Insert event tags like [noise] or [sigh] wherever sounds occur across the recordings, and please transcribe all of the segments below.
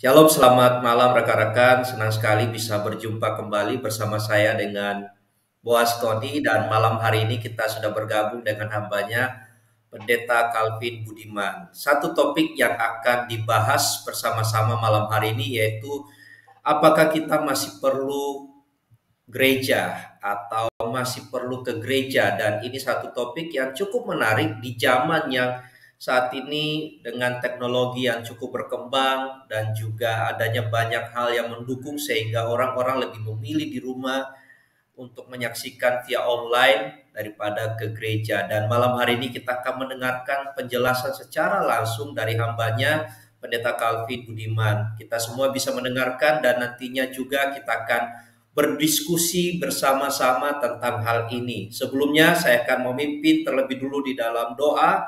Shalom, selamat malam rekan-rekan. Senang sekali bisa berjumpa kembali bersama saya dengan Boas Tony dan malam hari ini kita sudah bergabung dengan hambanya Pendeta Calvin Budiman. Satu topik yang akan dibahas bersama-sama malam hari ini yaitu apakah kita masih perlu gereja atau masih perlu ke gereja dan ini satu topik yang cukup menarik di zaman yang saat ini dengan teknologi yang cukup berkembang dan juga adanya banyak hal yang mendukung sehingga orang-orang lebih memilih di rumah untuk menyaksikan via online daripada ke gereja dan malam hari ini kita akan mendengarkan penjelasan secara langsung dari hambanya Pendeta Calvin Budiman. Kita semua bisa mendengarkan dan nantinya juga kita akan berdiskusi bersama-sama tentang hal ini. Sebelumnya saya akan memimpin terlebih dulu di dalam doa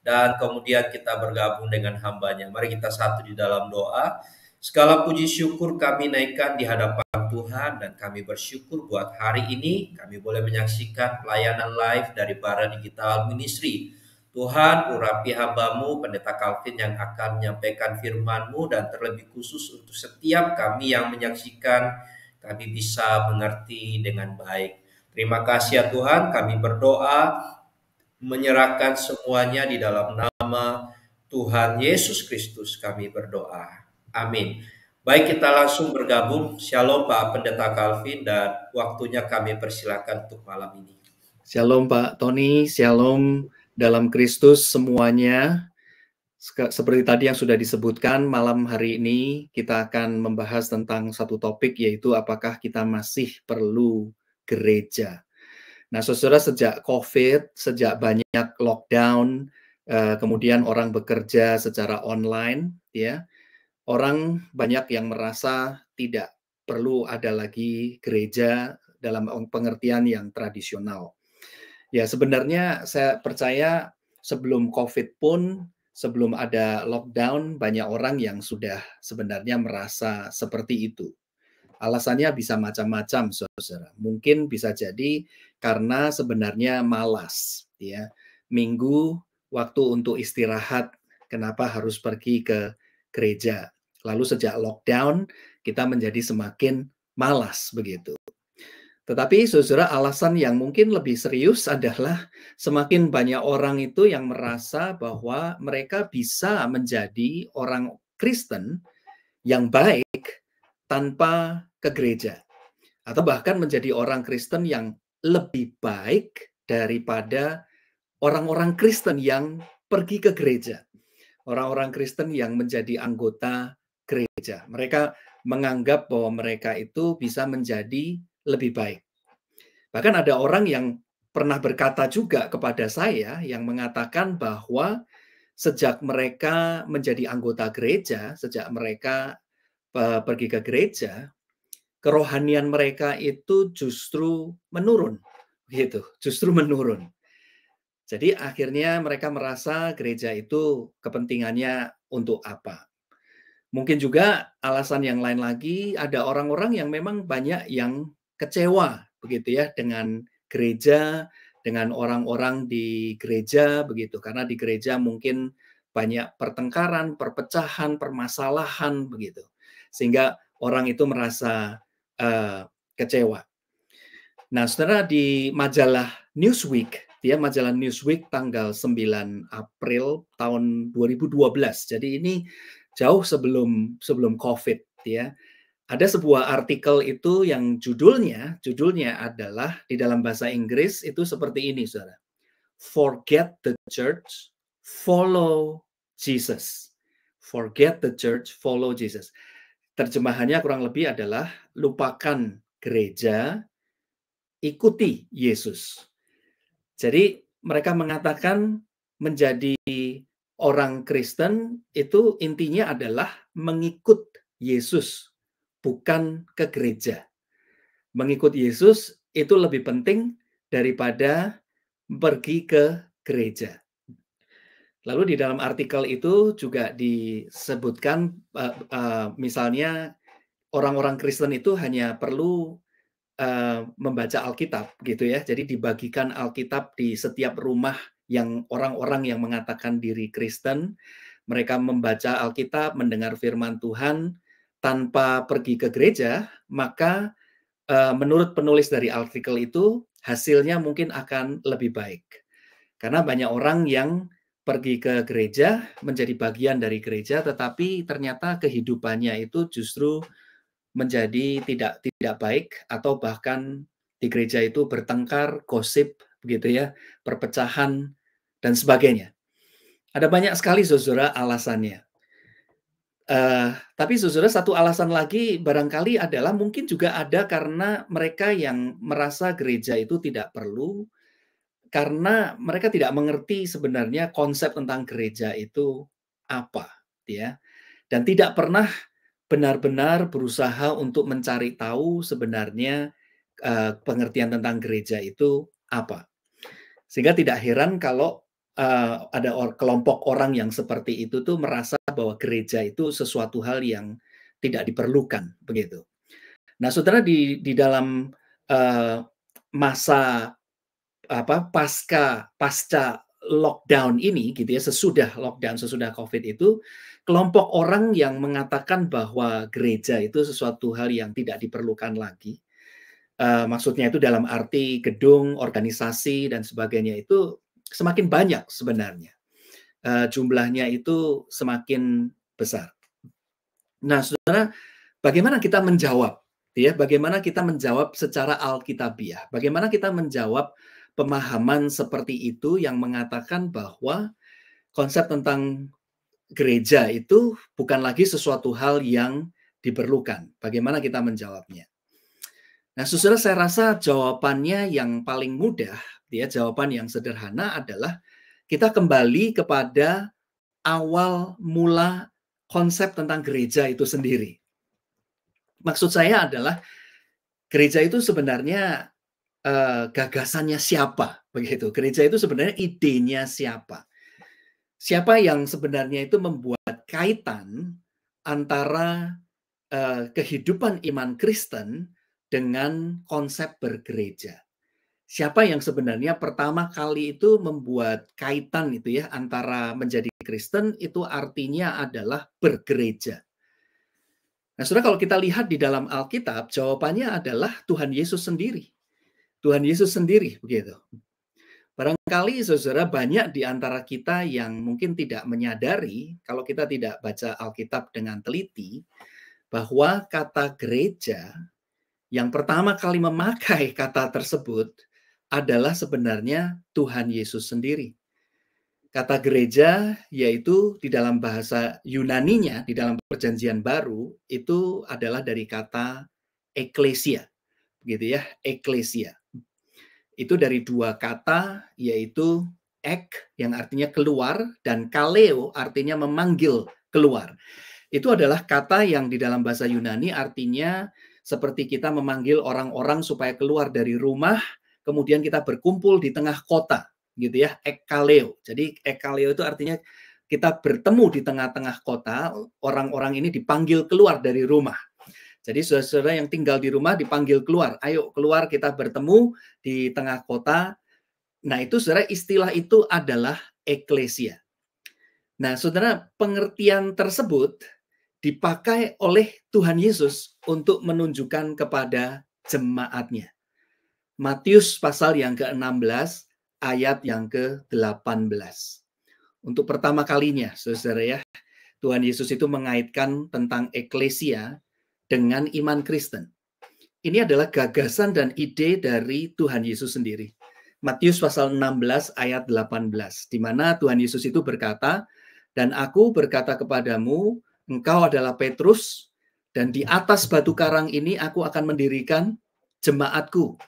dan kemudian kita bergabung dengan hambanya. Mari kita satu di dalam doa. Segala puji syukur kami naikkan di hadapan Tuhan dan kami bersyukur buat hari ini kami boleh menyaksikan pelayanan live dari para Digital Ministry. Tuhan urapi hambamu pendeta Calvin yang akan menyampaikan firmanmu dan terlebih khusus untuk setiap kami yang menyaksikan kami bisa mengerti dengan baik. Terima kasih ya Tuhan kami berdoa menyerahkan semuanya di dalam nama Tuhan Yesus Kristus kami berdoa. Amin. Baik kita langsung bergabung. Shalom Pak Pendeta Calvin dan waktunya kami persilakan untuk malam ini. Shalom Pak Tony, shalom dalam Kristus semuanya. Seperti tadi yang sudah disebutkan, malam hari ini kita akan membahas tentang satu topik yaitu apakah kita masih perlu gereja. Nah, saudara sejak COVID, sejak banyak lockdown, eh, kemudian orang bekerja secara online, ya, orang banyak yang merasa tidak perlu ada lagi gereja dalam pengertian yang tradisional. Ya, sebenarnya saya percaya sebelum COVID pun, sebelum ada lockdown, banyak orang yang sudah sebenarnya merasa seperti itu. Alasannya bisa macam-macam, saudara. Mungkin bisa jadi karena sebenarnya malas, ya. Minggu waktu untuk istirahat, kenapa harus pergi ke gereja? Lalu sejak lockdown kita menjadi semakin malas begitu. Tetapi saudara alasan yang mungkin lebih serius [laughs] adalah semakin banyak orang itu yang merasa bahwa mereka bisa menjadi orang Kristen yang baik tanpa ke gereja atau bahkan menjadi orang Kristen yang lebih baik daripada orang-orang Kristen yang pergi ke gereja. Orang-orang Kristen yang menjadi anggota gereja. Mereka menganggap bahwa mereka itu bisa menjadi lebih baik. Bahkan ada orang yang pernah berkata juga kepada saya yang mengatakan bahwa sejak mereka menjadi anggota gereja, sejak mereka pergi ke gereja, kerohanian mereka itu justru menurun, gitu, justru menurun. Jadi akhirnya mereka merasa gereja itu kepentingannya untuk apa? Mungkin juga alasan yang lain lagi ada orang-orang yang memang banyak yang kecewa begitu ya dengan gereja, dengan orang-orang di gereja begitu karena di gereja mungkin banyak pertengkaran, perpecahan, permasalahan begitu sehingga orang itu merasa uh, kecewa. Nah, saudara di majalah Newsweek, dia ya, majalah Newsweek tanggal 9 April tahun 2012. Jadi ini jauh sebelum sebelum COVID, ya. Ada sebuah artikel itu yang judulnya judulnya adalah di dalam bahasa Inggris itu seperti ini, saudara. Forget the church, follow Jesus. Forget the church, follow Jesus. Terjemahannya kurang lebih adalah lupakan gereja, ikuti Yesus. Jadi mereka mengatakan menjadi orang Kristen itu intinya adalah mengikut Yesus, bukan ke gereja. Mengikut Yesus itu lebih penting daripada pergi ke gereja. Lalu di dalam artikel itu juga disebutkan uh, uh, misalnya orang-orang Kristen itu hanya perlu uh, membaca Alkitab gitu ya. Jadi dibagikan Alkitab di setiap rumah yang orang-orang yang mengatakan diri Kristen, mereka membaca Alkitab, mendengar firman Tuhan tanpa pergi ke gereja, maka uh, menurut penulis dari artikel itu hasilnya mungkin akan lebih baik. Karena banyak orang yang pergi ke gereja, menjadi bagian dari gereja, tetapi ternyata kehidupannya itu justru menjadi tidak tidak baik atau bahkan di gereja itu bertengkar, gosip, begitu ya, perpecahan dan sebagainya. Ada banyak sekali saudara alasannya. Uh, tapi saudara satu alasan lagi barangkali adalah mungkin juga ada karena mereka yang merasa gereja itu tidak perlu, karena mereka tidak mengerti sebenarnya konsep tentang gereja itu apa, ya. Dan tidak pernah benar-benar berusaha untuk mencari tahu sebenarnya uh, pengertian tentang gereja itu apa. Sehingga tidak heran kalau uh, ada or kelompok orang yang seperti itu tuh merasa bahwa gereja itu sesuatu hal yang tidak diperlukan begitu. Nah, saudara di di dalam uh, masa apa pasca pasca lockdown ini gitu ya sesudah lockdown sesudah covid itu kelompok orang yang mengatakan bahwa gereja itu sesuatu hal yang tidak diperlukan lagi uh, maksudnya itu dalam arti gedung organisasi dan sebagainya itu semakin banyak sebenarnya uh, jumlahnya itu semakin besar nah saudara bagaimana kita menjawab ya bagaimana kita menjawab secara alkitabiah bagaimana kita menjawab pemahaman seperti itu yang mengatakan bahwa konsep tentang gereja itu bukan lagi sesuatu hal yang diperlukan. Bagaimana kita menjawabnya? Nah, saudara, saya rasa jawabannya yang paling mudah, ya, jawaban yang sederhana adalah kita kembali kepada awal mula konsep tentang gereja itu sendiri. Maksud saya adalah gereja itu sebenarnya Eh, gagasannya siapa begitu. Gereja itu sebenarnya idenya siapa. Siapa yang sebenarnya itu membuat kaitan antara uh, kehidupan iman Kristen dengan konsep bergereja. Siapa yang sebenarnya pertama kali itu membuat kaitan itu ya antara menjadi Kristen itu artinya adalah bergereja. Nah, sudah kalau kita lihat di dalam Alkitab, jawabannya adalah Tuhan Yesus sendiri. Tuhan Yesus sendiri begitu. Barangkali saudara banyak di antara kita yang mungkin tidak menyadari kalau kita tidak baca Alkitab dengan teliti bahwa kata gereja yang pertama kali memakai kata tersebut adalah sebenarnya Tuhan Yesus sendiri. Kata gereja yaitu di dalam bahasa Yunaninya di dalam perjanjian baru itu adalah dari kata eklesia. Begitu ya, eklesia itu dari dua kata yaitu ek yang artinya keluar dan kaleo artinya memanggil keluar. Itu adalah kata yang di dalam bahasa Yunani artinya seperti kita memanggil orang-orang supaya keluar dari rumah, kemudian kita berkumpul di tengah kota, gitu ya, ekaleo. Jadi ekaleo itu artinya kita bertemu di tengah-tengah kota, orang-orang ini dipanggil keluar dari rumah. Jadi saudara-saudara yang tinggal di rumah dipanggil keluar. Ayo keluar kita bertemu di tengah kota. Nah itu saudara istilah itu adalah eklesia. Nah saudara pengertian tersebut dipakai oleh Tuhan Yesus untuk menunjukkan kepada jemaatnya. Matius pasal yang ke-16 ayat yang ke-18. Untuk pertama kalinya saudara ya, Tuhan Yesus itu mengaitkan tentang eklesia dengan iman Kristen. Ini adalah gagasan dan ide dari Tuhan Yesus sendiri. Matius pasal 16 ayat 18, di mana Tuhan Yesus itu berkata, "Dan aku berkata kepadamu, engkau adalah Petrus, dan di atas batu karang ini aku akan mendirikan jemaatku."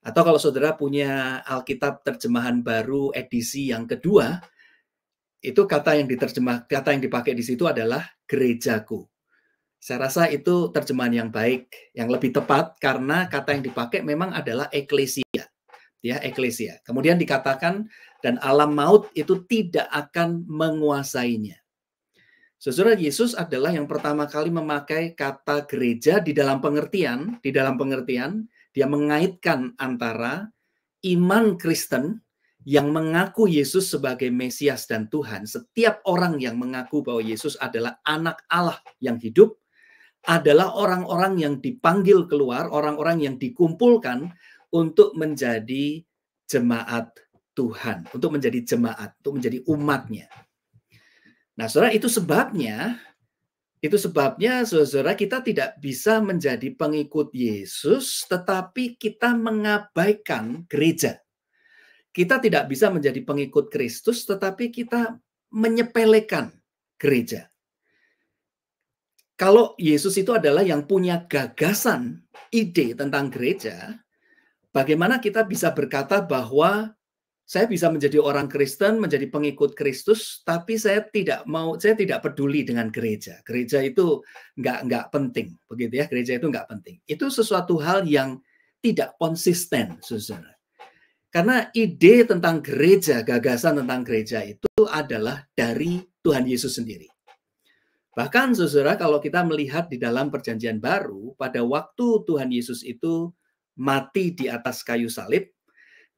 Atau kalau saudara punya Alkitab terjemahan baru edisi yang kedua, itu kata yang diterjemah kata yang dipakai di situ adalah gerejaku saya rasa itu terjemahan yang baik, yang lebih tepat karena kata yang dipakai memang adalah eklesia. Ya, eklesia. Kemudian dikatakan dan alam maut itu tidak akan menguasainya. Sesudah Yesus adalah yang pertama kali memakai kata gereja di dalam pengertian, di dalam pengertian dia mengaitkan antara iman Kristen yang mengaku Yesus sebagai Mesias dan Tuhan, setiap orang yang mengaku bahwa Yesus adalah anak Allah yang hidup adalah orang-orang yang dipanggil keluar, orang-orang yang dikumpulkan untuk menjadi jemaat Tuhan, untuk menjadi jemaat, untuk menjadi umatnya. Nah, saudara, itu sebabnya, itu sebabnya, saudara, kita tidak bisa menjadi pengikut Yesus, tetapi kita mengabaikan gereja. Kita tidak bisa menjadi pengikut Kristus, tetapi kita menyepelekan gereja. Kalau Yesus itu adalah yang punya gagasan, ide tentang gereja, bagaimana kita bisa berkata bahwa saya bisa menjadi orang Kristen, menjadi pengikut Kristus, tapi saya tidak mau, saya tidak peduli dengan gereja. Gereja itu nggak nggak penting, begitu ya? Gereja itu nggak penting. Itu sesuatu hal yang tidak konsisten, Susan. Karena ide tentang gereja, gagasan tentang gereja itu adalah dari Tuhan Yesus sendiri. Bahkan saudara kalau kita melihat di dalam perjanjian baru pada waktu Tuhan Yesus itu mati di atas kayu salib,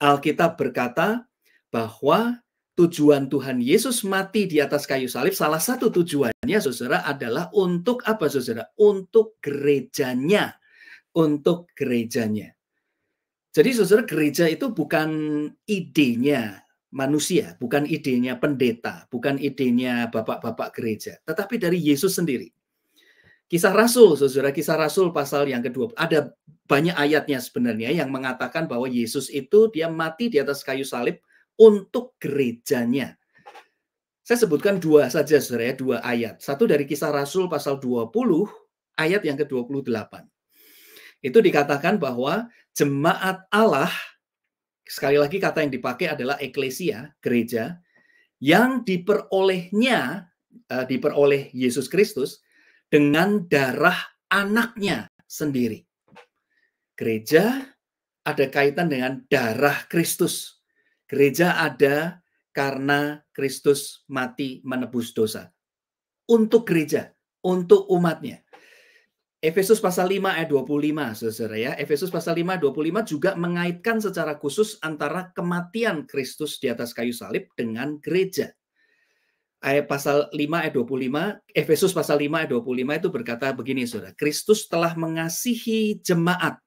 Alkitab berkata bahwa tujuan Tuhan Yesus mati di atas kayu salib salah satu tujuannya saudara adalah untuk apa saudara? Untuk gerejanya. Untuk gerejanya. Jadi saudara gereja itu bukan idenya manusia, bukan idenya pendeta, bukan idenya bapak-bapak gereja, tetapi dari Yesus sendiri. Kisah Rasul, saudara, kisah Rasul pasal yang kedua. Ada banyak ayatnya sebenarnya yang mengatakan bahwa Yesus itu dia mati di atas kayu salib untuk gerejanya. Saya sebutkan dua saja, saudara, ya, dua ayat. Satu dari kisah Rasul pasal 20, ayat yang ke-28. Itu dikatakan bahwa jemaat Allah sekali lagi kata yang dipakai adalah eklesia, gereja, yang diperolehnya, eh, diperoleh Yesus Kristus dengan darah anaknya sendiri. Gereja ada kaitan dengan darah Kristus. Gereja ada karena Kristus mati menebus dosa. Untuk gereja, untuk umatnya. Efesus pasal 5 ayat 25, saudara ya. Efesus pasal 5 25 juga mengaitkan secara khusus antara kematian Kristus di atas kayu salib dengan gereja. Ayat pasal 5 ayat 25, Efesus pasal 5 ayat 25 itu berkata begini, saudara. Kristus telah mengasihi jemaat.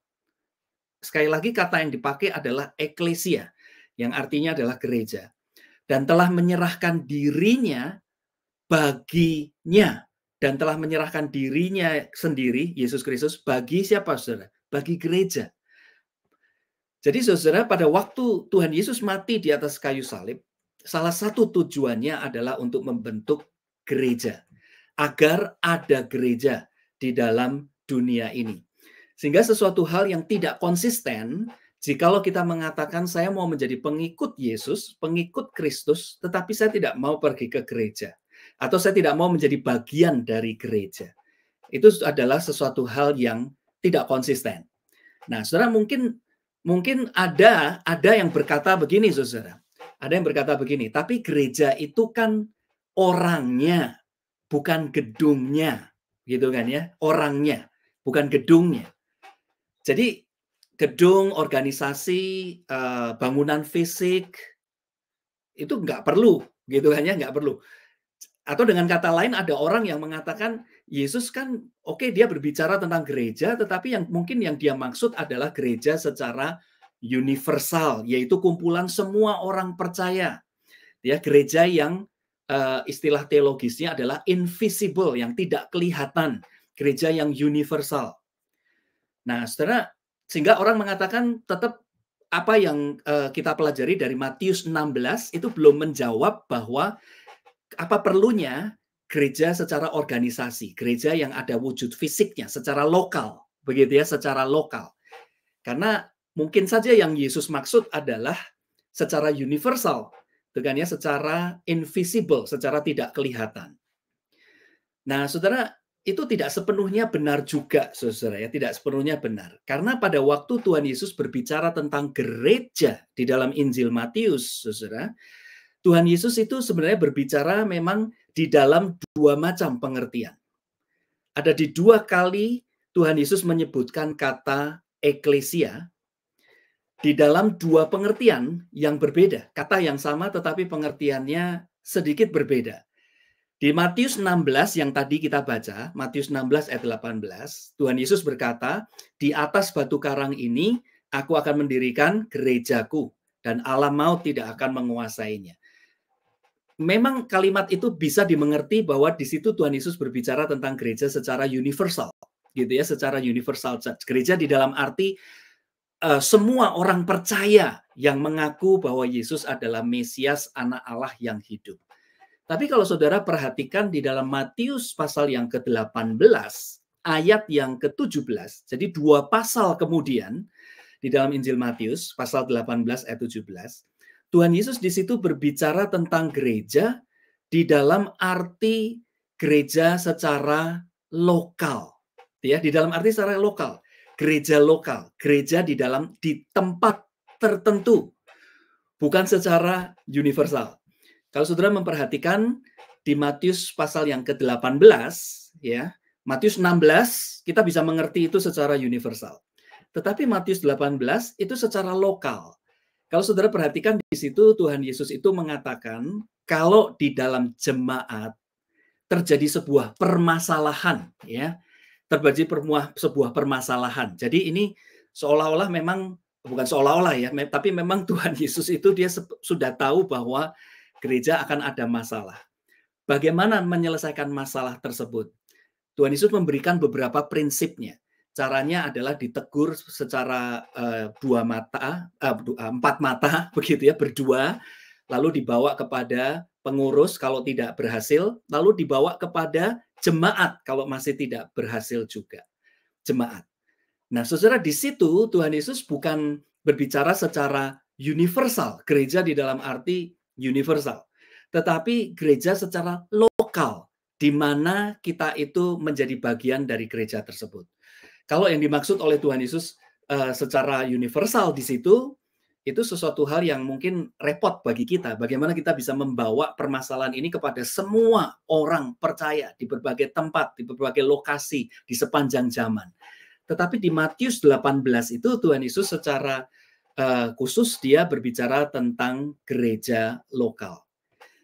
Sekali lagi kata yang dipakai adalah eklesia, yang artinya adalah gereja. Dan telah menyerahkan dirinya baginya dan telah menyerahkan dirinya sendiri, Yesus Kristus, bagi siapa saudara? Bagi gereja. Jadi saudara, pada waktu Tuhan Yesus mati di atas kayu salib, salah satu tujuannya adalah untuk membentuk gereja. Agar ada gereja di dalam dunia ini. Sehingga sesuatu hal yang tidak konsisten, jikalau kita mengatakan saya mau menjadi pengikut Yesus, pengikut Kristus, tetapi saya tidak mau pergi ke gereja atau saya tidak mau menjadi bagian dari gereja. Itu adalah sesuatu hal yang tidak konsisten. Nah, saudara mungkin mungkin ada ada yang berkata begini, saudara. Ada yang berkata begini, tapi gereja itu kan orangnya, bukan gedungnya, gitu kan ya? Orangnya, bukan gedungnya. Jadi gedung, organisasi, eh, bangunan fisik itu nggak perlu, gitu kan ya? Nggak perlu. Atau dengan kata lain ada orang yang mengatakan Yesus kan oke okay, dia berbicara tentang gereja tetapi yang mungkin yang dia maksud adalah gereja secara universal yaitu kumpulan semua orang percaya. Ya gereja yang uh, istilah teologisnya adalah invisible yang tidak kelihatan, gereja yang universal. Nah, Saudara, sehingga orang mengatakan tetap apa yang uh, kita pelajari dari Matius 16 itu belum menjawab bahwa apa perlunya gereja secara organisasi, gereja yang ada wujud fisiknya secara lokal, begitu ya, secara lokal. Karena mungkin saja yang Yesus maksud adalah secara universal, ya secara invisible, secara tidak kelihatan. Nah, saudara, itu tidak sepenuhnya benar juga, saudara ya, tidak sepenuhnya benar. Karena pada waktu Tuhan Yesus berbicara tentang gereja di dalam Injil Matius, saudara, Tuhan Yesus itu sebenarnya berbicara memang di dalam dua macam pengertian. Ada di dua kali Tuhan Yesus menyebutkan kata eklesia di dalam dua pengertian yang berbeda. Kata yang sama tetapi pengertiannya sedikit berbeda. Di Matius 16 yang tadi kita baca, Matius 16 ayat 18, Tuhan Yesus berkata, di atas batu karang ini aku akan mendirikan gerejaku dan alam maut tidak akan menguasainya memang kalimat itu bisa dimengerti bahwa di situ Tuhan Yesus berbicara tentang gereja secara universal, gitu ya, secara universal. Gereja di dalam arti uh, semua orang percaya yang mengaku bahwa Yesus adalah Mesias, Anak Allah yang hidup. Tapi kalau saudara perhatikan di dalam Matius pasal yang ke-18 ayat yang ke-17, jadi dua pasal kemudian di dalam Injil Matius pasal 18 ayat 17, Tuhan Yesus di situ berbicara tentang gereja di dalam arti gereja secara lokal. Ya, di dalam arti secara lokal. Gereja lokal, gereja di dalam di tempat tertentu. Bukan secara universal. Kalau Saudara memperhatikan di Matius pasal yang ke-18 ya, Matius 16 kita bisa mengerti itu secara universal. Tetapi Matius 18 itu secara lokal kalau saudara perhatikan di situ Tuhan Yesus itu mengatakan kalau di dalam jemaat terjadi sebuah permasalahan ya terjadi sebuah permasalahan. Jadi ini seolah-olah memang bukan seolah-olah ya, tapi memang [laughs] Tuhan Yesus itu dia sudah tahu bahwa gereja akan ada masalah. Bagaimana menyelesaikan masalah tersebut? Tuhan Yesus memberikan beberapa prinsipnya caranya adalah ditegur secara uh, dua mata, uh, empat mata, [laughs] begitu ya, berdua, lalu dibawa kepada pengurus kalau tidak berhasil, lalu dibawa kepada jemaat kalau masih tidak berhasil juga, jemaat. Nah, saudara di situ Tuhan Yesus bukan berbicara secara universal, gereja di dalam arti universal, tetapi gereja secara lokal, di mana kita itu menjadi bagian dari gereja tersebut. Kalau yang dimaksud oleh Tuhan Yesus uh, secara universal di situ itu sesuatu hal yang mungkin repot bagi kita. Bagaimana kita bisa membawa permasalahan ini kepada semua orang percaya di berbagai tempat, di berbagai lokasi, di sepanjang zaman. Tetapi di Matius 18 itu Tuhan Yesus secara uh, khusus dia berbicara tentang gereja lokal.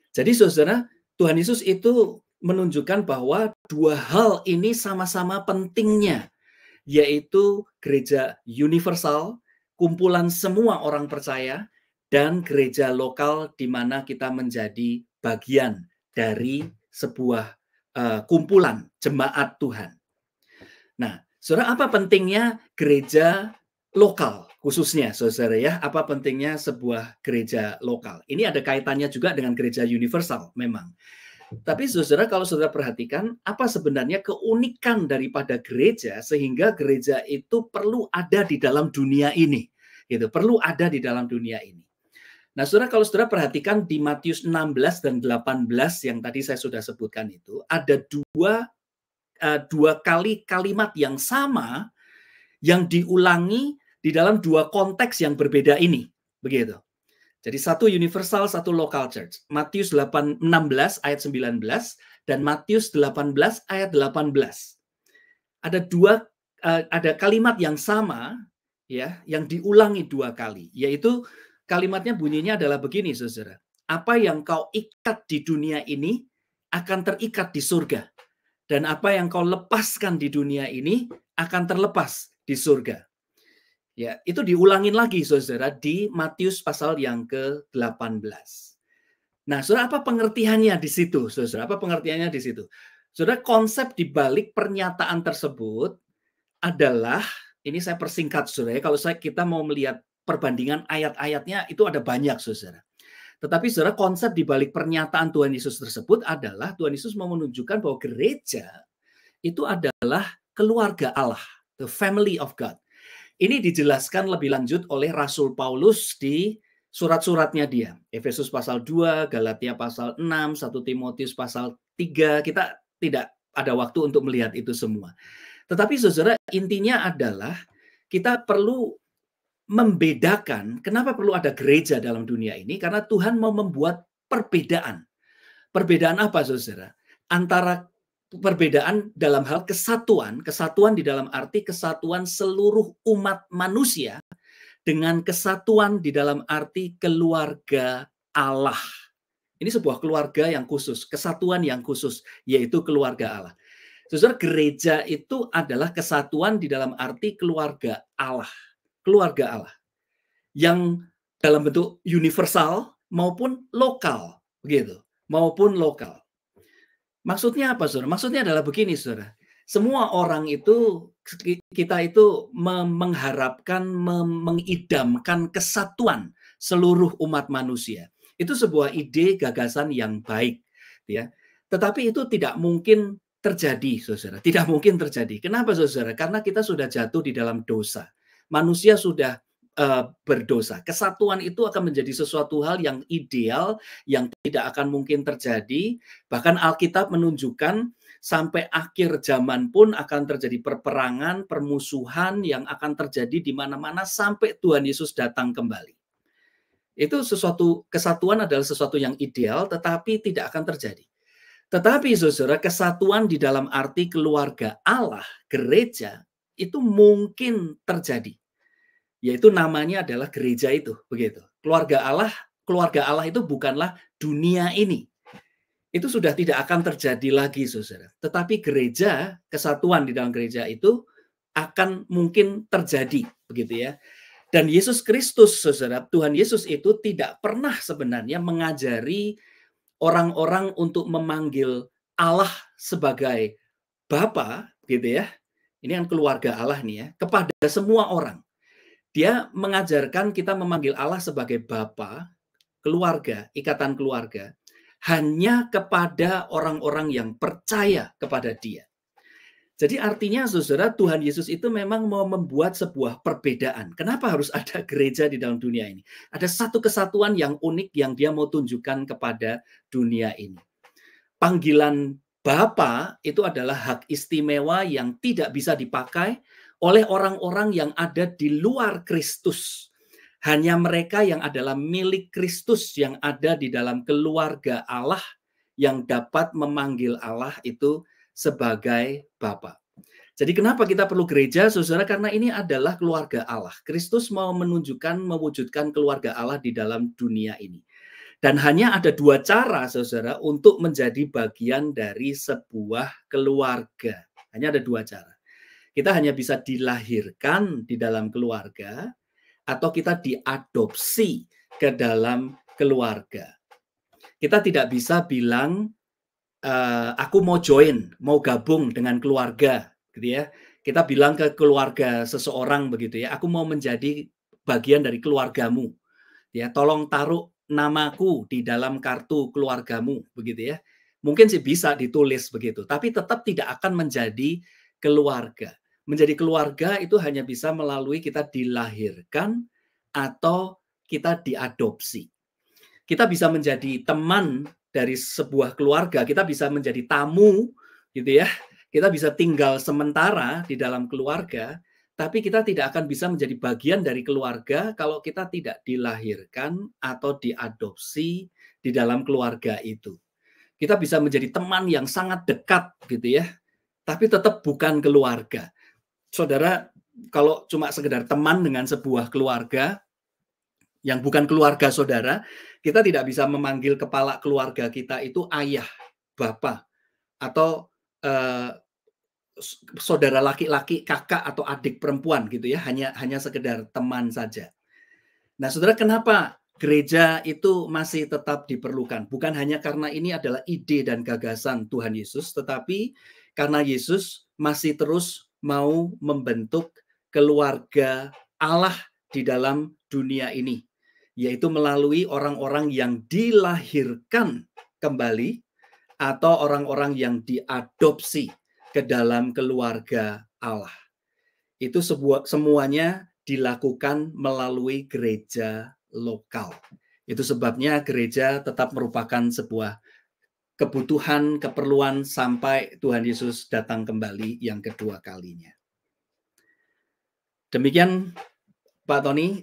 Jadi saudara, Tuhan Yesus itu menunjukkan bahwa dua hal ini sama-sama pentingnya yaitu gereja universal, kumpulan semua orang percaya, dan gereja lokal di mana kita menjadi bagian dari sebuah uh, kumpulan jemaat Tuhan. Nah, saudara, apa pentingnya gereja lokal khususnya, saudara ya? Apa pentingnya sebuah gereja lokal? Ini ada kaitannya juga dengan gereja universal memang. Tapi saudara kalau saudara perhatikan apa sebenarnya keunikan daripada gereja sehingga gereja itu perlu ada di dalam dunia ini. Gitu, perlu ada di dalam dunia ini. Nah, Saudara kalau Saudara perhatikan di Matius 16 dan 18 yang tadi saya sudah sebutkan itu ada dua eh, dua kali kalimat yang sama yang diulangi di dalam dua konteks yang berbeda ini, begitu. Jadi satu universal, satu local church. Matius 8, 16 ayat 19 dan Matius 18 ayat 18. Ada dua eh, ada kalimat yang sama ya yang diulangi dua kali yaitu kalimatnya bunyinya adalah begini Saudara. Apa yang kau ikat di dunia ini akan terikat di surga dan apa yang kau lepaskan di dunia ini akan terlepas di surga. Ya, itu diulangin lagi Saudara di Matius pasal yang ke-18. Nah, Saudara apa pengertiannya di situ? Saudara apa pengertiannya di situ? Saudara konsep di balik pernyataan tersebut adalah ini saya persingkat Saudara ya, kalau saya kita mau melihat perbandingan ayat-ayatnya itu ada banyak Saudara. Tetapi saudara konsep di balik pernyataan Tuhan Yesus tersebut adalah Tuhan Yesus mau menunjukkan bahwa gereja itu adalah keluarga Allah, the family of God. Ini dijelaskan lebih lanjut oleh Rasul Paulus di surat-suratnya dia. Efesus pasal 2, Galatia pasal 6, 1 Timotius pasal 3. Kita tidak ada waktu untuk melihat itu semua. Tetapi saudara, intinya adalah kita perlu membedakan kenapa perlu ada gereja dalam dunia ini karena Tuhan mau membuat perbedaan. Perbedaan apa saudara? Antara perbedaan dalam hal kesatuan, kesatuan di dalam arti kesatuan seluruh umat manusia dengan kesatuan di dalam arti keluarga Allah. Ini sebuah keluarga yang khusus, kesatuan yang khusus, yaitu keluarga Allah. Saudara, gereja itu adalah kesatuan di dalam arti keluarga Allah. Keluarga Allah. Yang dalam bentuk universal maupun lokal. Begitu. Maupun lokal. Maksudnya apa, saudara? Maksudnya adalah begini, saudara. Semua orang itu kita itu mengharapkan, mengidamkan kesatuan seluruh umat manusia. Itu sebuah ide gagasan yang baik, ya. Tetapi itu tidak mungkin terjadi, saudara. Tidak mungkin terjadi. Kenapa, saudara? Karena kita sudah jatuh di dalam dosa. Manusia sudah uh, berdosa. Kesatuan itu akan menjadi sesuatu hal yang ideal yang tidak akan mungkin terjadi. Bahkan Alkitab menunjukkan sampai akhir zaman pun akan terjadi perperangan, permusuhan yang akan terjadi di mana-mana sampai Tuhan Yesus datang kembali. Itu sesuatu kesatuan adalah sesuatu yang ideal tetapi tidak akan terjadi. Tetapi saudara, kesatuan di dalam arti keluarga Allah, gereja, itu mungkin terjadi yaitu namanya adalah gereja itu begitu. Keluarga Allah, keluarga Allah itu bukanlah dunia ini. Itu sudah tidak akan terjadi lagi Saudara. Tetapi gereja, kesatuan di dalam gereja itu akan mungkin terjadi begitu ya. Dan Yesus Kristus, saudara, Tuhan Yesus itu tidak pernah sebenarnya mengajari orang-orang untuk memanggil Allah sebagai Bapa, gitu ya. Ini kan keluarga Allah nih ya, kepada semua orang. Dia mengajarkan kita memanggil Allah sebagai Bapa, keluarga, ikatan keluarga, hanya kepada orang-orang yang percaya kepada Dia. Jadi artinya saudara Tuhan Yesus itu memang mau membuat sebuah perbedaan. Kenapa harus [laughs] ada gereja di dalam dunia ini? Ada satu kesatuan yang unik yang dia mau tunjukkan kepada dunia ini. Panggilan Bapa itu adalah hak istimewa yang tidak bisa dipakai oleh orang-orang yang ada di luar Kristus. Hanya mereka yang adalah milik Kristus yang ada di dalam keluarga Allah yang dapat memanggil Allah itu sebagai Bapa. Jadi kenapa kita perlu gereja, saudara? Karena ini adalah keluarga Allah. Kristus mau menunjukkan, mewujudkan keluarga Allah di dalam dunia ini. Dan hanya ada dua cara, saudara, untuk menjadi bagian dari sebuah keluarga. Hanya ada dua cara. Kita hanya bisa dilahirkan di dalam keluarga atau kita diadopsi ke dalam keluarga. Kita tidak bisa bilang e, aku mau join, mau gabung dengan keluarga, gitu ya. Kita bilang ke keluarga seseorang begitu ya, aku mau menjadi bagian dari keluargamu. Gitu ya, tolong taruh namaku di dalam kartu keluargamu, begitu ya. Mungkin sih bisa ditulis begitu, tapi tetap tidak akan menjadi keluarga menjadi keluarga itu hanya bisa melalui kita dilahirkan atau kita diadopsi. Kita bisa menjadi teman dari sebuah keluarga, kita bisa menjadi tamu gitu ya. Kita bisa tinggal sementara di dalam keluarga, tapi kita tidak akan bisa menjadi bagian dari keluarga kalau kita tidak dilahirkan atau diadopsi di dalam keluarga itu. Kita bisa menjadi teman yang sangat dekat gitu ya, tapi tetap bukan keluarga saudara kalau cuma sekedar teman dengan sebuah keluarga yang bukan keluarga saudara, kita tidak bisa memanggil kepala keluarga kita itu ayah, bapak, atau eh, saudara laki-laki, kakak atau adik perempuan gitu ya, hanya hanya sekedar teman saja. Nah, saudara, kenapa gereja itu masih tetap diperlukan? Bukan hanya karena ini adalah ide dan gagasan Tuhan Yesus, tetapi karena Yesus masih terus mau membentuk keluarga Allah di dalam dunia ini, yaitu melalui orang-orang yang dilahirkan kembali atau orang-orang yang diadopsi ke dalam keluarga Allah. Itu sebuah, semuanya dilakukan melalui gereja lokal. Itu sebabnya gereja tetap merupakan sebuah kebutuhan, keperluan sampai Tuhan Yesus datang kembali yang kedua kalinya. Demikian Pak Tony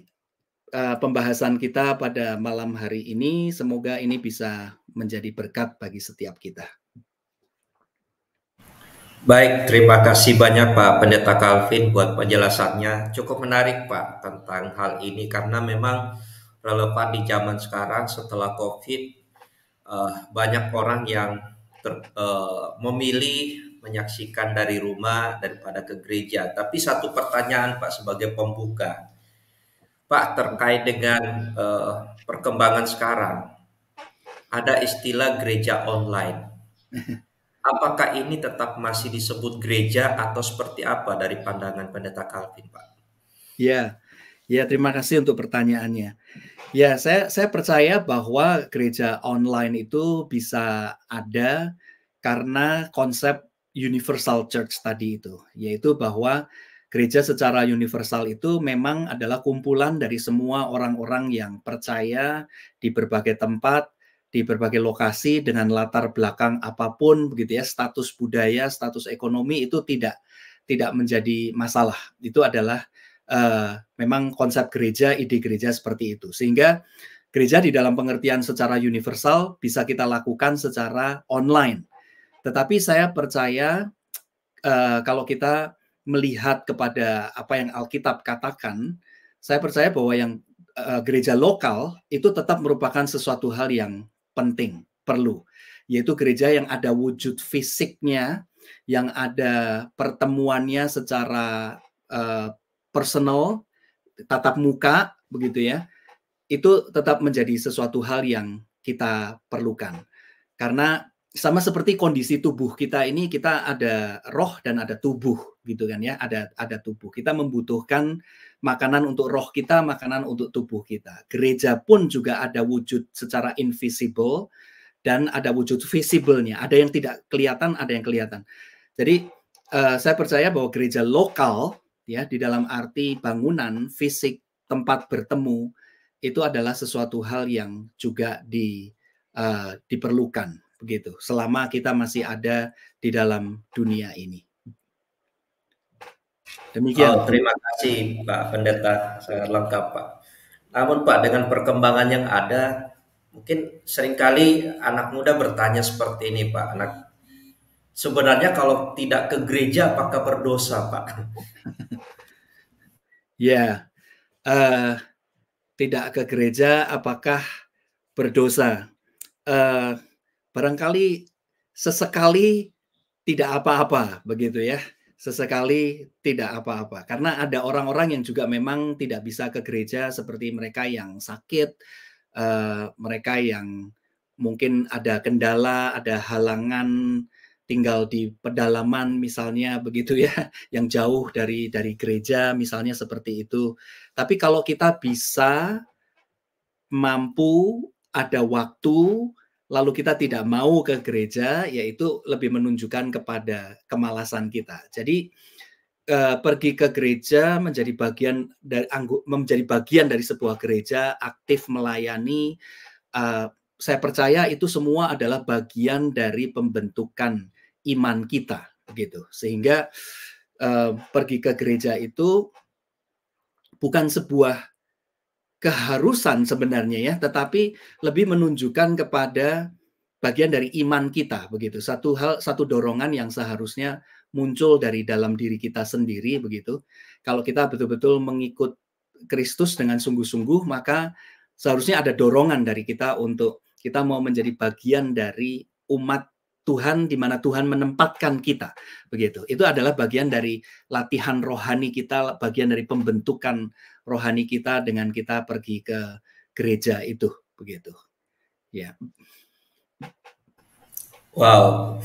eh, pembahasan kita pada malam hari ini. Semoga ini bisa menjadi berkat bagi setiap kita. Baik, terima kasih banyak Pak Pendeta Calvin buat penjelasannya. Cukup menarik Pak tentang hal ini karena memang relevan di zaman sekarang setelah COVID uh, banyak orang yang ter, uh, memilih menyaksikan dari rumah daripada ke gereja. Tapi satu pertanyaan Pak sebagai pembuka, Pak terkait dengan uh, perkembangan sekarang, ada istilah gereja online. Apakah ini tetap masih disebut gereja atau seperti apa dari pandangan pendeta Calvin, Pak? Ya, ya terima kasih untuk pertanyaannya. Ya, saya saya percaya bahwa gereja online itu bisa ada karena konsep universal church tadi itu, yaitu bahwa gereja secara universal itu memang adalah kumpulan dari semua orang-orang yang percaya di berbagai tempat, di berbagai lokasi dengan latar belakang apapun begitu ya, status budaya, status ekonomi itu tidak tidak menjadi masalah. Itu adalah Eh, memang konsep gereja, ide gereja seperti itu. Sehingga gereja di dalam pengertian secara universal bisa kita lakukan secara online. Tetapi saya percaya uh, kalau kita melihat kepada apa yang Alkitab katakan, saya percaya bahwa yang uh, gereja lokal itu tetap merupakan sesuatu hal yang penting, perlu, yaitu gereja yang ada wujud fisiknya, yang ada pertemuannya secara uh, personal, tatap muka begitu ya, itu tetap menjadi sesuatu hal yang kita perlukan. Karena sama seperti kondisi tubuh kita ini kita ada roh dan ada tubuh gitu kan ya, ada ada tubuh. Kita membutuhkan makanan untuk roh kita, makanan untuk tubuh kita. Gereja pun juga ada wujud secara invisible dan ada wujud visible-nya, ada yang tidak kelihatan, ada yang kelihatan. Jadi uh, saya percaya bahwa gereja lokal ya di dalam arti bangunan fisik tempat bertemu itu adalah sesuatu hal yang juga di uh, diperlukan begitu selama kita masih ada di dalam dunia ini. Demikian. Oh, terima kasih Pak Pendeta, sangat lengkap Pak. Namun Pak dengan perkembangan yang ada, mungkin seringkali anak muda bertanya seperti ini Pak, anak Sebenarnya kalau tidak ke gereja apakah berdosa, Pak? [laughs] ya. Uh, tidak ke gereja apakah berdosa? Uh, barangkali sesekali tidak apa-apa begitu ya sesekali tidak apa-apa karena ada orang-orang yang juga memang tidak bisa ke gereja seperti mereka yang sakit uh, mereka yang mungkin ada kendala ada halangan tinggal di pedalaman misalnya begitu ya [laughs] yang jauh dari dari gereja misalnya seperti itu tapi kalau kita bisa mampu ada waktu lalu kita tidak mau ke gereja yaitu lebih menunjukkan kepada kemalasan kita jadi eh, pergi ke gereja menjadi bagian dari menjadi bagian dari sebuah gereja aktif melayani eh, saya percaya itu semua adalah bagian dari pembentukan iman kita gitu sehingga uh, pergi ke gereja itu bukan sebuah keharusan sebenarnya ya tetapi lebih menunjukkan kepada bagian dari iman kita begitu satu hal satu dorongan yang seharusnya muncul dari dalam diri kita sendiri begitu kalau kita betul-betul mengikut Kristus dengan sungguh-sungguh maka seharusnya ada dorongan dari kita untuk kita mau menjadi bagian dari umat Tuhan di mana Tuhan menempatkan kita begitu itu adalah bagian dari latihan rohani kita bagian dari pembentukan rohani kita dengan kita pergi ke gereja itu begitu ya wow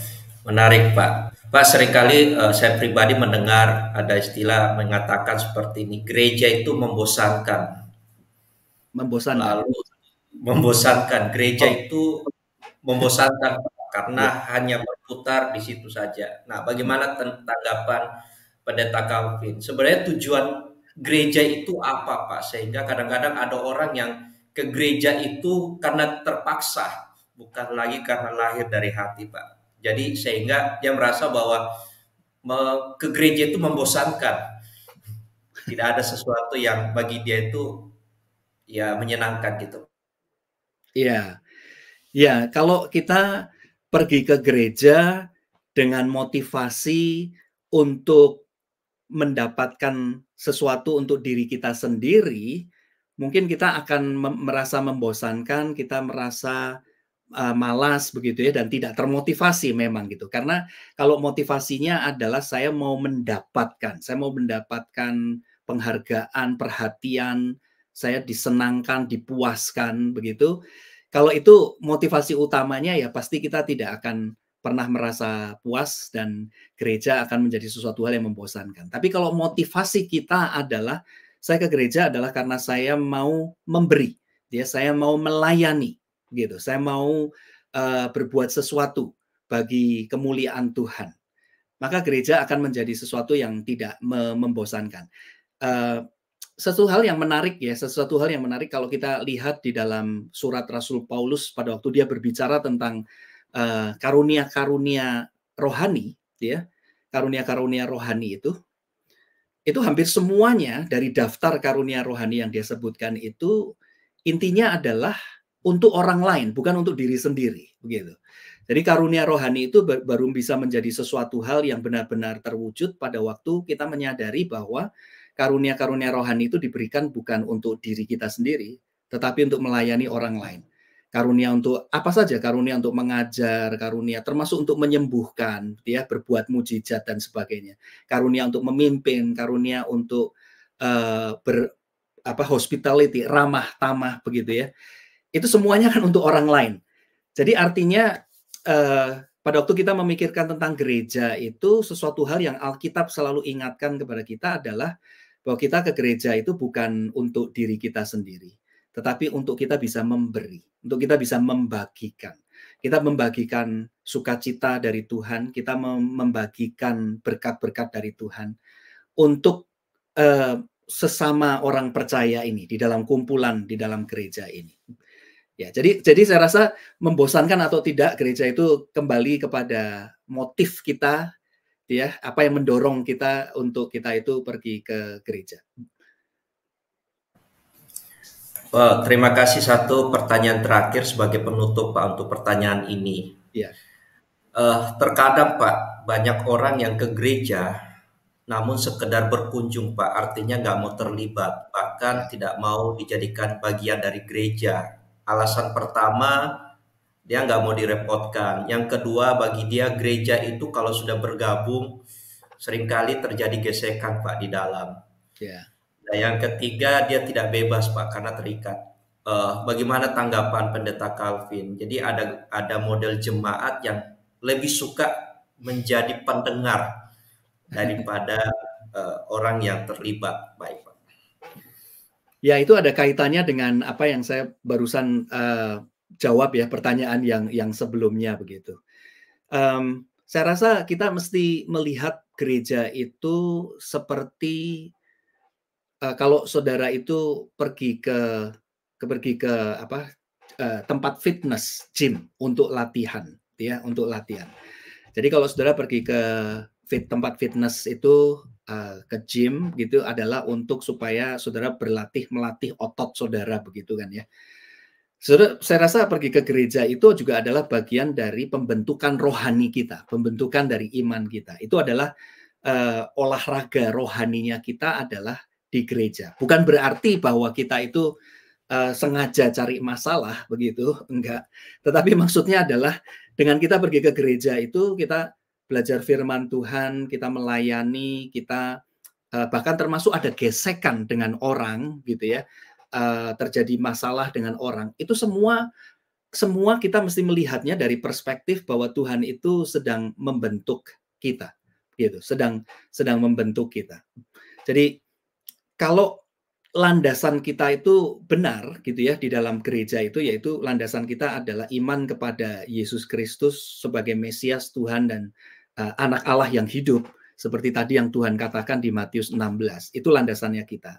menarik pak pak seringkali uh, saya pribadi mendengar ada istilah mengatakan seperti ini gereja itu membosankan membosankan lalu membosankan gereja oh. itu membosankan karena ya. hanya berputar di situ saja. Nah, bagaimana hmm. tanggapan pendeta Calvin? Sebenarnya tujuan gereja itu apa, Pak? Sehingga kadang-kadang ada orang yang ke gereja itu karena terpaksa, bukan lagi karena lahir dari hati, Pak. Jadi sehingga dia merasa bahwa ke gereja itu membosankan. Tidak ada sesuatu yang bagi dia itu ya menyenangkan gitu. Iya. Ya, kalau kita pergi ke gereja dengan motivasi untuk mendapatkan sesuatu untuk diri kita sendiri, mungkin kita akan mem merasa membosankan, kita merasa uh, malas begitu ya dan tidak termotivasi memang gitu. Karena kalau motivasinya adalah saya mau mendapatkan, saya mau mendapatkan penghargaan, perhatian, saya disenangkan, dipuaskan begitu kalau itu motivasi utamanya ya pasti kita tidak akan pernah merasa puas dan gereja akan menjadi sesuatu hal yang membosankan. Tapi kalau motivasi kita adalah saya ke gereja adalah karena saya mau memberi, ya saya mau melayani, gitu. Saya mau uh, berbuat sesuatu bagi kemuliaan Tuhan. Maka gereja akan menjadi sesuatu yang tidak membosankan. Uh, sesuatu hal yang menarik ya, sesuatu hal yang menarik kalau kita lihat di dalam surat Rasul Paulus pada waktu dia berbicara tentang karunia eh, karunia-karunia rohani, ya, karunia-karunia rohani itu, itu hampir semuanya dari daftar karunia rohani yang dia sebutkan itu intinya adalah untuk orang lain, bukan untuk diri sendiri, begitu. Jadi karunia rohani itu baru bisa menjadi sesuatu hal yang benar-benar terwujud pada waktu kita menyadari bahwa karunia-karunia rohani itu diberikan bukan untuk diri kita sendiri, tetapi untuk melayani orang lain. Karunia untuk apa saja, karunia untuk mengajar, karunia termasuk untuk menyembuhkan, ya, berbuat mujizat dan sebagainya. Karunia untuk memimpin, karunia untuk uh, ber apa hospitality, ramah tamah begitu ya. Itu semuanya kan untuk orang lain. Jadi artinya uh, pada waktu kita memikirkan tentang gereja itu sesuatu hal yang Alkitab selalu ingatkan kepada kita adalah bahwa kita ke gereja itu bukan untuk diri kita sendiri, tetapi untuk kita bisa memberi, untuk kita bisa membagikan. Kita membagikan sukacita dari Tuhan, kita membagikan berkat-berkat dari Tuhan untuk eh, sesama orang percaya ini di dalam kumpulan di dalam gereja ini. Ya, jadi jadi saya rasa membosankan atau tidak gereja itu kembali kepada motif kita ya apa yang mendorong kita untuk kita itu pergi ke gereja. Well, terima kasih satu pertanyaan terakhir sebagai penutup Pak untuk pertanyaan ini. Ya. Uh, terkadang Pak banyak orang yang ke gereja namun sekedar berkunjung Pak artinya nggak mau terlibat bahkan tidak mau dijadikan bagian dari gereja. Alasan pertama dia nggak mau direpotkan. Yang kedua bagi dia gereja itu kalau sudah bergabung seringkali terjadi gesekan pak di dalam. Yeah. Nah, yang ketiga dia tidak bebas pak karena terikat. Uh, bagaimana tanggapan pendeta Calvin? Jadi ada ada model jemaat yang lebih suka menjadi pendengar daripada uh, [laughs] orang yang terlibat baik pak. Ya itu ada kaitannya dengan apa yang saya barusan uh, jawab ya pertanyaan yang yang sebelumnya begitu. Um, saya rasa kita mesti melihat gereja itu seperti uh, kalau saudara itu pergi ke, ke pergi ke apa uh, tempat fitness gym untuk latihan ya untuk latihan. Jadi kalau saudara pergi ke fit, tempat fitness itu uh, ke gym gitu adalah untuk supaya saudara berlatih melatih otot saudara begitu kan ya Saudara, saya rasa pergi ke gereja itu juga adalah bagian dari pembentukan rohani kita, pembentukan dari iman kita. Itu adalah uh, olahraga rohaninya kita adalah di gereja. Bukan berarti bahwa kita itu uh, sengaja cari masalah begitu, enggak. Tetapi maksudnya adalah dengan kita pergi ke gereja itu kita belajar firman Tuhan, kita melayani, kita uh, bahkan termasuk ada gesekan dengan orang gitu ya Eh, terjadi masalah dengan orang, itu semua semua kita mesti melihatnya dari perspektif bahwa Tuhan itu sedang membentuk kita, gitu, sedang sedang membentuk kita. Jadi kalau landasan kita itu benar gitu ya di dalam gereja itu yaitu landasan kita adalah iman kepada Yesus Kristus sebagai Mesias Tuhan dan uh, anak Allah yang hidup seperti tadi yang Tuhan katakan di Matius 16 itu landasannya kita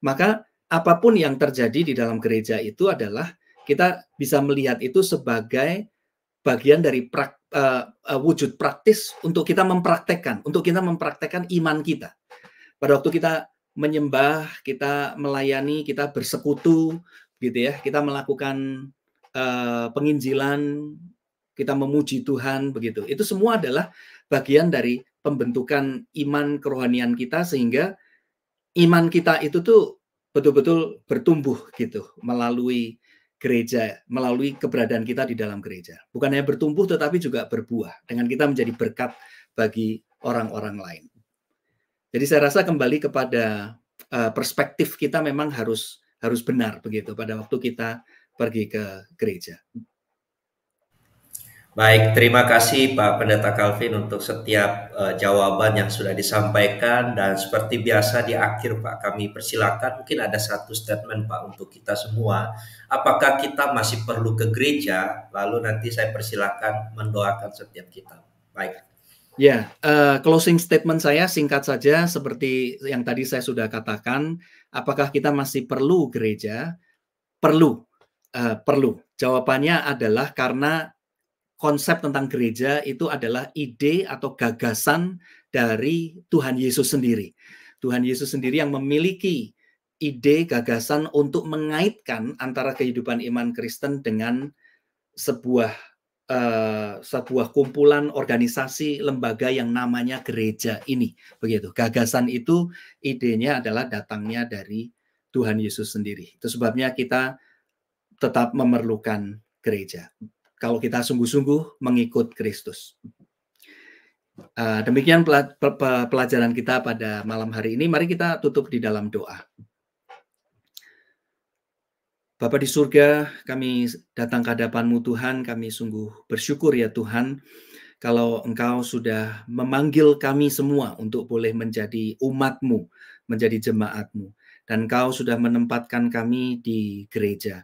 maka apapun yang terjadi di dalam gereja itu adalah kita bisa melihat itu sebagai bagian dari prak, uh, uh, wujud praktis untuk kita mempraktekkan, untuk kita mempraktekkan iman kita. Pada waktu kita menyembah, kita melayani, kita bersekutu, gitu ya, kita melakukan uh, penginjilan, kita memuji Tuhan, begitu. Itu semua adalah bagian dari pembentukan iman kerohanian kita sehingga iman kita itu tuh betul-betul bertumbuh gitu melalui gereja, melalui keberadaan kita di dalam gereja. Bukan hanya bertumbuh tetapi juga berbuah dengan kita menjadi berkat bagi orang-orang lain. Jadi saya rasa kembali kepada eh, perspektif kita memang harus harus benar begitu pada waktu kita pergi ke gereja. Baik, terima kasih Pak Pendeta Calvin untuk setiap uh, jawaban yang sudah disampaikan dan seperti biasa di akhir Pak kami persilakan mungkin ada satu statement Pak untuk kita semua. Apakah kita masih perlu ke gereja? Lalu nanti saya persilakan mendoakan setiap kita. Baik. Ya, yeah, uh, closing statement saya singkat saja seperti yang tadi saya sudah katakan. Apakah kita masih perlu gereja? Perlu, uh, perlu. Jawabannya adalah karena konsep tentang gereja itu adalah ide atau gagasan dari Tuhan Yesus sendiri. Tuhan Yesus sendiri yang memiliki ide gagasan untuk mengaitkan antara kehidupan iman Kristen dengan sebuah uh, sebuah kumpulan organisasi lembaga yang namanya gereja ini. Begitu. Gagasan itu idenya adalah datangnya dari Tuhan Yesus sendiri. Itu sebabnya kita tetap memerlukan gereja kalau kita sungguh-sungguh mengikut Kristus. Eh, demikian pelajaran kita pada malam hari ini. Mari kita tutup di dalam doa. Bapak di surga, kami datang ke hadapanmu Tuhan, kami sungguh bersyukur ya Tuhan, kalau engkau sudah memanggil kami semua untuk boleh menjadi umatmu, menjadi jemaatmu. Dan engkau sudah menempatkan kami di gereja.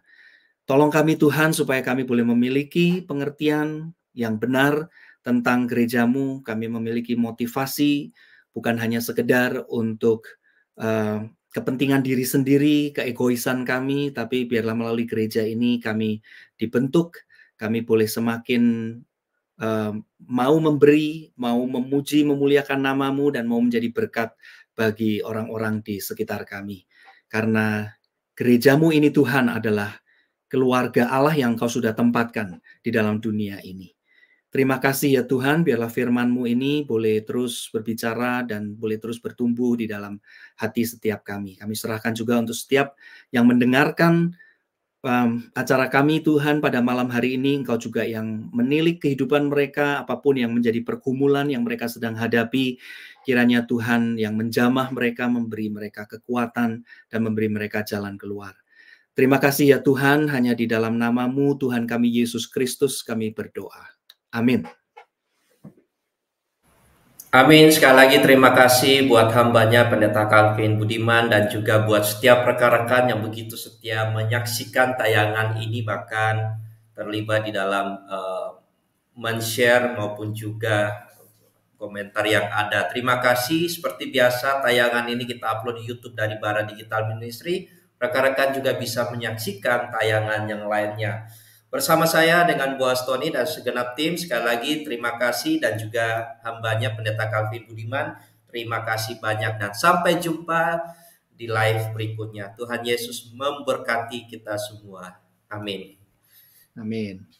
Tolong kami Tuhan supaya kami boleh memiliki pengertian yang benar tentang gerejamu. Kami memiliki motivasi bukan hanya sekedar untuk uh, kepentingan diri sendiri, keegoisan kami, tapi biarlah melalui gereja ini kami dibentuk, kami boleh semakin uh, mau memberi, mau memuji, memuliakan namamu, dan mau menjadi berkat bagi orang-orang di sekitar kami. Karena gerejamu ini Tuhan adalah keluarga Allah yang kau sudah tempatkan di dalam dunia ini. Terima kasih ya Tuhan, biarlah firman-Mu ini boleh terus berbicara dan boleh terus bertumbuh di dalam hati setiap kami. Kami serahkan juga untuk setiap yang mendengarkan um, acara kami Tuhan pada malam hari ini, Engkau juga yang menilik kehidupan mereka, apapun yang menjadi pergumulan yang mereka sedang hadapi, kiranya Tuhan yang menjamah mereka, memberi mereka kekuatan, dan memberi mereka jalan keluar. Terima kasih ya Tuhan, hanya di dalam namamu Tuhan kami Yesus Kristus kami berdoa. Amin. Amin. Sekali lagi terima kasih buat hambanya Pendeta Calvin Budiman dan juga buat setiap rekan-rekan yang begitu setia menyaksikan tayangan ini bahkan terlibat di dalam uh, men-share maupun juga komentar yang ada. Terima kasih. Seperti biasa tayangan ini kita upload di YouTube dari Bara Digital Ministry Rekan-rekan juga bisa menyaksikan tayangan yang lainnya. Bersama saya dengan Bu Astoni dan segenap tim, sekali lagi terima kasih dan juga hambanya Pendeta Calvin Budiman. Terima kasih banyak dan sampai jumpa di live berikutnya. Tuhan Yesus memberkati kita semua. Amin. Amin.